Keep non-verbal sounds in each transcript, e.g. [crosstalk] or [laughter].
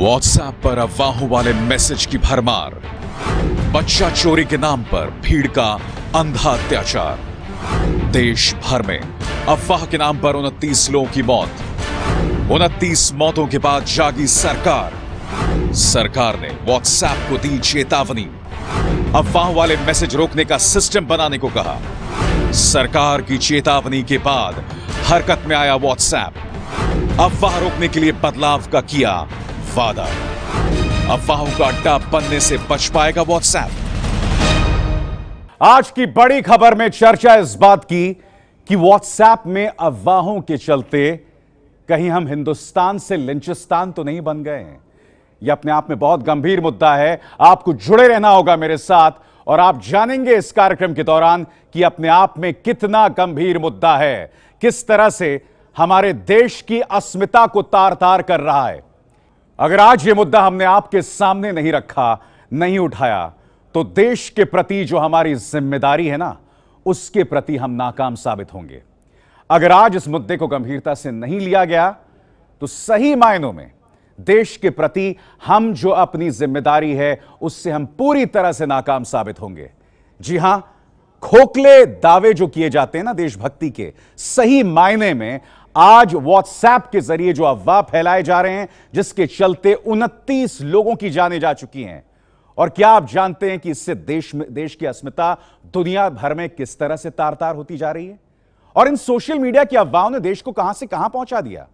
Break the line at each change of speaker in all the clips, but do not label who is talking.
WhatsApp पर अफवाहों वाले मैसेज की भरमार बच्चा चोरी के नाम पर भीड़ का अंधा अत्याचार देश भर में अफवाह के नाम पर उनतीस लोगों की मौत उनतीस मौतों के बाद जागी सरकार सरकार ने व्हाट्सएप को दी चेतावनी अफवाह वाले मैसेज रोकने का सिस्टम बनाने को कहा सरकार की चेतावनी के बाद हरकत में आया व्हाट्सएप अफवाह रोकने के लिए बदलाव का किया वादा अफवाहों का अड्डा बनने से बच पाएगा व्हाट्सएप आज की बड़ी खबर में चर्चा इस बात की कि व्हाट्सएप में अफवाहों के चलते कहीं हम हिंदुस्तान से लिंचिस्तान तो नहीं बन गए हैं यह अपने आप में बहुत गंभीर मुद्दा है आपको जुड़े रहना होगा मेरे साथ और आप जानेंगे इस कार्यक्रम के दौरान कि अपने आप में कितना गंभीर मुद्दा है किस तरह से हमारे देश की अस्मिता को तार तार कर रहा है अगर आज ये मुद्दा हमने आपके सामने नहीं रखा नहीं उठाया तो देश के प्रति जो हमारी जिम्मेदारी है ना उसके प्रति हम नाकाम साबित होंगे अगर आज इस मुद्दे को गंभीरता से नहीं लिया गया तो सही मायनों में देश के प्रति हम जो अपनी जिम्मेदारी है उससे हम पूरी तरह से नाकाम साबित होंगे जी हां खोखले दावे जो किए जाते हैं ना देशभक्ति के सही मायने में आज व्हाट्सएप के जरिए जो अफवाह फैलाए जा रहे हैं जिसके चलते उनतीस लोगों की जाने जा चुकी हैं और क्या आप जानते हैं कि इससे देश में देश की अस्मिता दुनिया भर में किस तरह से तार तार होती जा रही है और इन सोशल मीडिया की अफवाहों ने देश को कहां से कहां पहुंचा दिया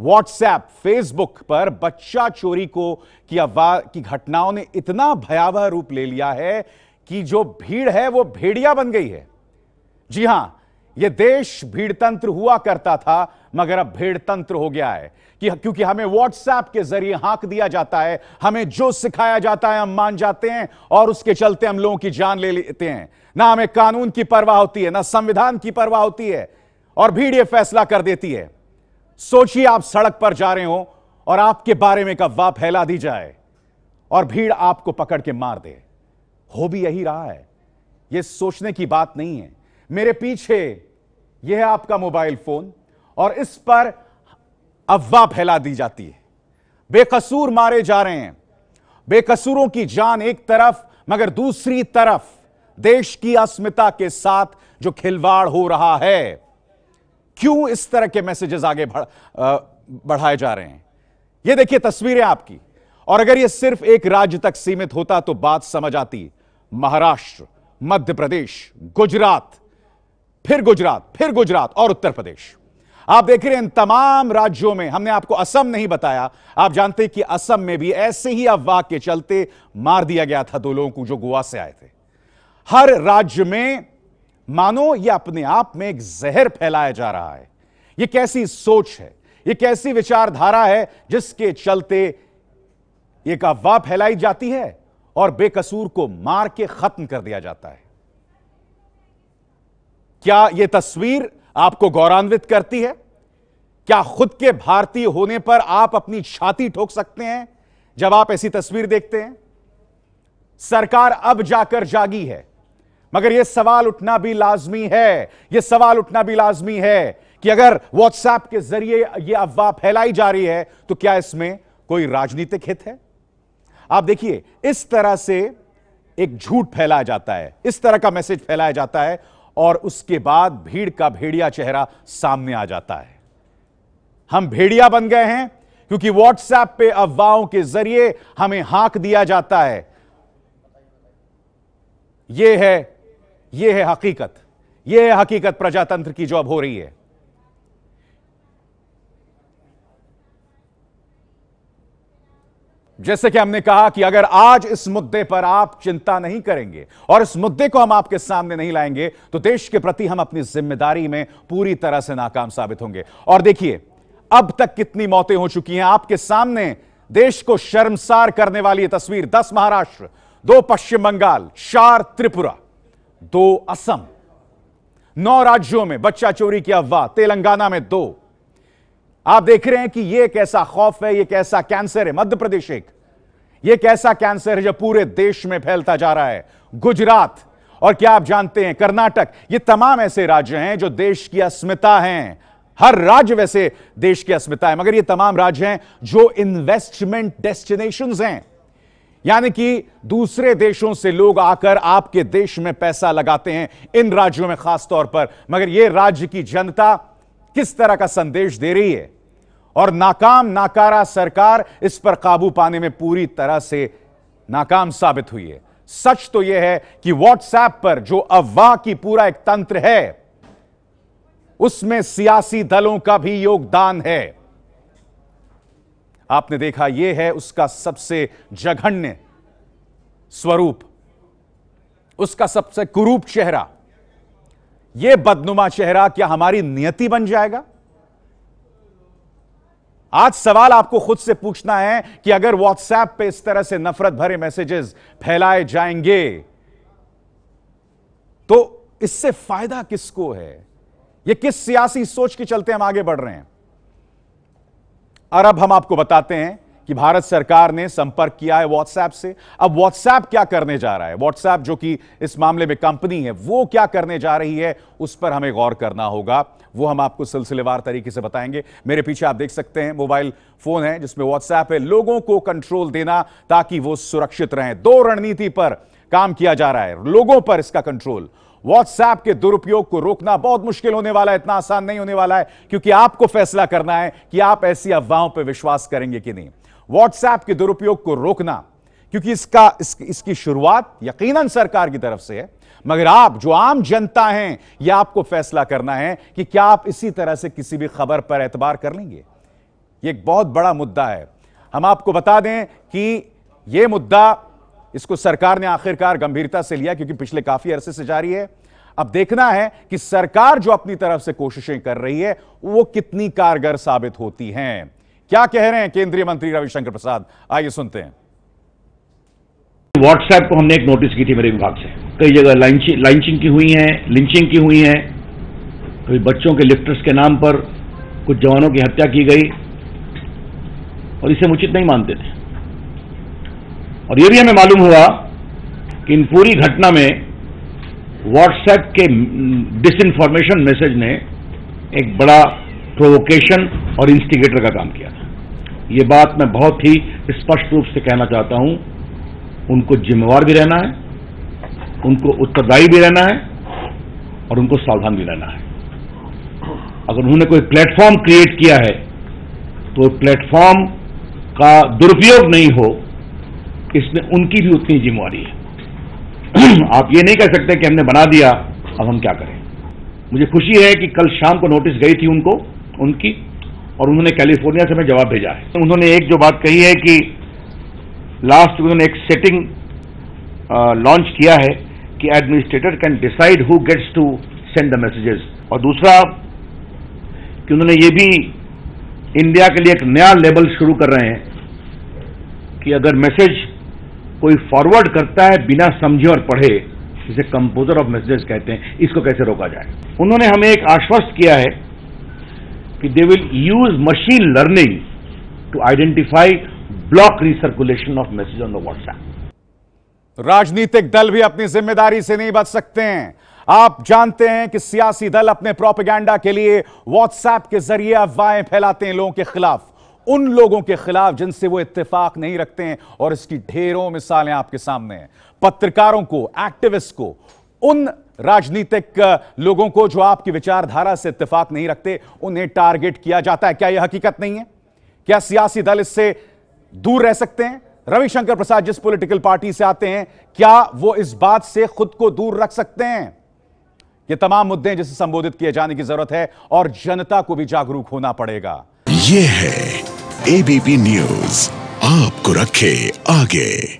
व्हाट्सएप फेसबुक पर बच्चा चोरी को की अफवाह की घटनाओं ने इतना भयावह रूप ले लिया है कि जो भीड़ है वो भेड़िया बन गई है जी हां यह देश भीड़तंत्र हुआ करता था मगर अब भीड़तंत्र हो गया है कि क्योंकि हमें व्हाट्सएप के जरिए हाँक दिया जाता है हमें जो सिखाया जाता है हम मान जाते हैं और उसके चलते हम लोगों की जान ले लेते हैं ना हमें कानून की परवाह होती है ना संविधान की परवाह होती है और भीड़ यह फैसला कर देती है सोचिए आप सड़क पर जा रहे हो और आपके बारे में एक फैला दी जाए और भीड़ आपको पकड़ के मार दे हो भी यही रहा है यह सोचने की बात नहीं है मेरे पीछे यह है आपका मोबाइल फोन और इस पर अफवाह फैला दी जाती है बेकसूर मारे जा रहे हैं बेकसूरों की जान एक तरफ मगर दूसरी तरफ देश की अस्मिता के साथ जो खिलवाड़ हो रहा है क्यों इस तरह के मैसेजेस आगे बढ़ाए जा रहे हैं ये देखिए तस्वीरें आपकी और अगर ये सिर्फ एक राज्य तक सीमित होता तो बात समझ आती महाराष्ट्र मध्य प्रदेश गुजरात फिर गुजरात फिर गुजरात और उत्तर प्रदेश आप देख रहे हैं इन तमाम राज्यों में हमने आपको असम नहीं बताया आप जानते हैं कि असम में भी ऐसे ही अफवाह के चलते मार दिया गया था दो लोगों को जो गोवा से आए थे हर राज्य में मानो यह अपने आप में एक जहर फैलाया जा रहा है यह कैसी सोच है यह कैसी विचारधारा है जिसके चलते एक अफवाह फैलाई जाती है और बेकसूर को मार के खत्म कर दिया जाता है क्या यह तस्वीर आपको गौरवान्वित करती है क्या खुद के भारतीय होने पर आप अपनी छाती ठोक सकते हैं जब आप ऐसी तस्वीर देखते हैं सरकार अब जाकर जागी है मगर यह सवाल उठना भी लाजमी है यह सवाल उठना भी लाजमी है कि अगर व्हाट्सएप के जरिए यह अफवाह फैलाई जा रही है तो क्या इसमें कोई राजनीतिक हित है आप देखिए इस तरह से एक झूठ फैलाया जाता है इस तरह का मैसेज फैलाया जाता है और उसके बाद भीड़ का भेड़िया चेहरा सामने आ जाता है हम भेड़िया बन गए हैं क्योंकि व्हाट्सएप पे अफवाहों के जरिए हमें हाक दिया जाता है यह है यह है हकीकत यह है हकीकत प्रजातंत्र की जो अब हो रही है जैसे कि हमने कहा कि अगर आज इस मुद्दे पर आप चिंता नहीं करेंगे और इस मुद्दे को हम आपके सामने नहीं लाएंगे तो देश के प्रति हम अपनी जिम्मेदारी में पूरी तरह से नाकाम साबित होंगे और देखिए अब तक कितनी मौतें हो चुकी हैं आपके सामने देश को शर्मसार करने वाली यह तस्वीर दस महाराष्ट्र दो पश्चिम बंगाल चार त्रिपुरा दो असम नौ राज्यों में बच्चा चोरी की अफवाह तेलंगाना में दो आप देख रहे हैं कि यह कैसा खौफ है यह कैसा कैंसर है मध्य प्रदेश एक यह कैसा कैंसर है जो पूरे देश में फैलता जा रहा है गुजरात और क्या आप जानते हैं कर्नाटक ये तमाम ऐसे राज्य हैं जो देश की अस्मिता हैं हर राज्य वैसे देश की अस्मिता है मगर ये तमाम राज्य हैं जो इन्वेस्टमेंट डेस्टिनेशन हैं यानी कि दूसरे देशों से लोग आकर आपके देश में पैसा लगाते हैं इन राज्यों में खास तौर पर मगर ये राज्य की जनता किस तरह का संदेश दे रही है और नाकाम नाकारा सरकार इस पर काबू पाने में पूरी तरह से नाकाम साबित हुई है सच तो यह है कि व्हाट्सएप पर जो अफवाह की पूरा एक तंत्र है उसमें सियासी दलों का भी योगदान है आपने देखा यह है उसका सबसे जघन्य स्वरूप उसका सबसे कुरूप चेहरा यह बदनुमा चेहरा क्या हमारी नियति बन जाएगा आज सवाल आपको खुद से पूछना है कि अगर व्हाट्सएप पे इस तरह से नफरत भरे मैसेजेस फैलाए जाएंगे तो इससे फायदा किसको है यह किस सियासी सोच के चलते हम आगे बढ़ रहे हैं और अब हम आपको बताते हैं कि भारत सरकार ने संपर्क किया है व्हाट्सएप से अब व्हाट्सएप क्या करने जा रहा है व्हाट्सएप जो कि इस मामले में कंपनी है वो क्या करने जा रही है उस पर हमें गौर करना होगा वो हम आपको सिलसिलेवार तरीके से बताएंगे मेरे पीछे आप देख सकते हैं मोबाइल फोन है जिसमें व्हाट्सएप है लोगों को कंट्रोल देना ताकि वो सुरक्षित रहें दो रणनीति पर काम किया जा रहा है लोगों पर इसका कंट्रोल व्हाट्सएप के दुरुपयोग को रोकना बहुत मुश्किल होने वाला है इतना आसान नहीं होने वाला है क्योंकि आपको फैसला करना है कि आप ऐसी अफवाहों पर विश्वास करेंगे कि नहीं व्हाट्सएप के दुरुपयोग को रोकना क्योंकि इसका इस, इसकी शुरुआत यकीनन सरकार की तरफ से है मगर आप जो आम जनता हैं यह आपको फैसला करना है कि क्या आप इसी तरह से किसी भी खबर पर एतबार कर लेंगे यह एक बहुत बड़ा मुद्दा है हम आपको बता दें कि यह मुद्दा इसको सरकार ने आखिरकार गंभीरता से लिया क्योंकि पिछले काफी अरसे से जारी है अब देखना है कि सरकार जो अपनी तरफ से कोशिशें कर रही है वो कितनी कारगर साबित होती हैं क्या कह रहे हैं केंद्रीय मंत्री रविशंकर प्रसाद आइए सुनते हैं
व्हाट्सएप को हमने एक नोटिस की थी मेरे विभाग से कई जगह लाइंचिंग की हुई है लिंचिंग की हुई है कभी बच्चों के लिफ्टर्स के नाम पर कुछ जवानों की हत्या की गई और इसे उचित नहीं मानते थे और यह भी हमें मालूम हुआ कि इन पूरी घटना में व्हाट्सएप के डिसइंफॉर्मेशन मैसेज ने एक बड़ा प्रोवोकेशन और इंस्टिगेटर का काम किया ये बात मैं बहुत ही स्पष्ट रूप से कहना चाहता हूं उनको जिम्मेवार भी रहना है उनको उत्तरदायी भी रहना है और उनको सावधान भी रहना है अगर उन्होंने कोई प्लेटफॉर्म क्रिएट किया है तो प्लेटफॉर्म का दुरुपयोग नहीं हो इसमें उनकी भी उतनी जिम्मेवारी है [clears throat] आप ये नहीं कह सकते कि हमने बना दिया अब हम क्या करें मुझे खुशी है कि कल शाम को नोटिस गई थी उनको उनकी और उन्होंने कैलिफोर्निया से हमें जवाब भेजा है उन्होंने एक जो बात कही है कि लास्ट उन्होंने एक सेटिंग लॉन्च किया है कि administrator can decide who gets to send the messages और दूसरा कि उन्होंने ये भी इंडिया के लिए एक नया लेवल शुरू कर रहे हैं कि अगर मैसेज कोई फॉरवर्ड करता है बिना समझे और पढ़े जिसे कंपोजर ऑफ मैसेजेस कहते हैं इसको कैसे रोका जाए उन्होंने हमें एक आश्वस्त किया है कि they will use machine learning to identify block recirculation of message on the WhatsApp राजनीतिक
दल भी अपनी जिम्मेदारी से नहीं बच सकते हैं आप जानते हैं कि सियासी दल अपने प्रोपेगेंडा के लिए व्हाट्सएप के जरिए अफवाहें फैलाते हैं लोगों के खिलाफ उन लोगों के खिलाफ जिनसे वो इत्तेफाक नहीं रखते हैं और इसकी ढेरों मिसालें आपके सामने हैं पत्रकारों को एक्टिविस्ट को उन राजनीतिक लोगों को जो आपकी विचारधारा से इतफाक नहीं रखते उन्हें टारगेट किया जाता है क्या यह हकीकत नहीं है क्या सियासी दल इससे दूर रह सकते हैं रविशंकर प्रसाद जिस पॉलिटिकल पार्टी से आते हैं क्या वो इस बात से खुद को दूर रख सकते हैं ये तमाम मुद्दे जिसे संबोधित किए जाने की जरूरत है और जनता को भी जागरूक होना पड़ेगा ये
है एबीपी न्यूज आपको रखे आगे